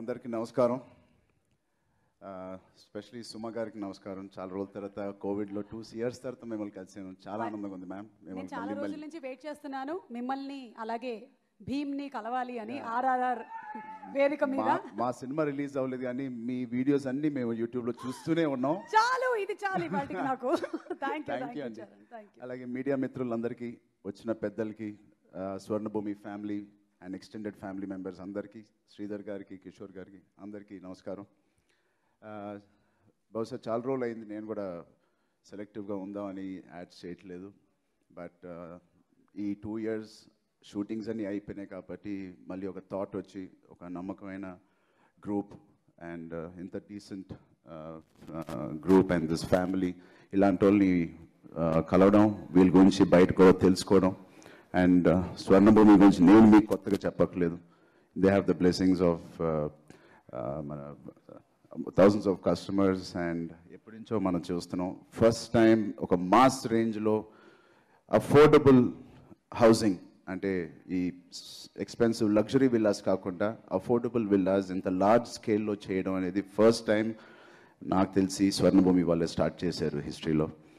అందరికీ నమస్కారం స్పెషలీ సుమ గారికి నమస్కారం చాలా రోజుల తర్వాత కోవిడ్లో టూ ఇయర్స్ తర్వాత మిమ్మల్ని కలిసి చాలా ఆనందంగా ఉంది మ్యామ్ నేను చాలా రోజుల నుంచి వెయిట్ చేస్తున్నాను మిమ్మల్ని అలాగే భీమ్ని కలవాలి అని ఆర్ఆర్ఆర్ వేదిక మీద మా సినిమా రిలీజ్ అవ్వలేదు కానీ మీ వీడియోస్ అన్ని మేము యూట్యూబ్ లో చూస్తూనే ఉన్నాం చాలు ఇది చాలు ఇవాటికి నాకు థ్యాంక్ యూ అలాగే మీడియా మిత్రులందరికీ వచ్చిన పెద్దలకి Swarnabhoomi family and extended family members అందరికీ శ్రీధర్ గారికి కిషోర్ గారికి అందరికీ నమస్కారం బహుశా చాలా రోజులు అయింది నేను కూడా సెలెక్టివ్గా ఉందామని యాడ్ చేయట్లేదు బట్ ఈ టూ ఇయర్స్ షూటింగ్స్ అన్నీ అయిపోయినాయి కాబట్టి మళ్ళీ ఒక థాట్ వచ్చి ఒక నమ్మకమైన గ్రూప్ అండ్ ఇంత decent group and this family ఇలాంటి వాళ్ళని కలవడం వీళ్ళ గురించి బయటకు తెలుసుకోవడం అండ్ స్వర్ణభూమి గురించి నేను మీకు కొత్తగా చెప్పట్లేదు they have the blessings of మన థౌజండ్స్ ఆఫ్ కస్టమర్స్ అండ్ ఎప్పటి నుంచో మనం చూస్తున్నాం ఫస్ట్ టైం ఒక మాస్ రేంజ్లో అఫోర్డబుల్ హౌసింగ్ అంటే ఈ ఎక్స్పెన్సివ్ లగ్జరీ విల్లాస్ కాకుండా అఫోర్డబుల్ విల్లాస్ ఇంత లార్జ్ స్కేల్లో చేయడం అనేది ఫస్ట్ టైం నాకు తెలిసి స్వర్ణభూమి వాళ్ళే స్టార్ట్ చేశారు హిస్టరీలో